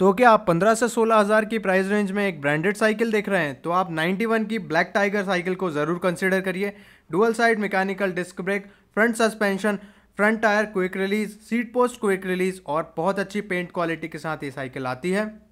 तो क्या आप 15 से 16000 की प्राइस रेंज में एक ब्रांडेड साइकिल देख रहे हैं तो आप 91 की ब्लैक टाइगर साइकिल को ज़रूर कंसिडर करिए dual side mechanical disc brake front suspension front tyre quick release seat post quick release और बहुत अच्छी पेंट क्वालिटी के साथ ये साइकिल आती है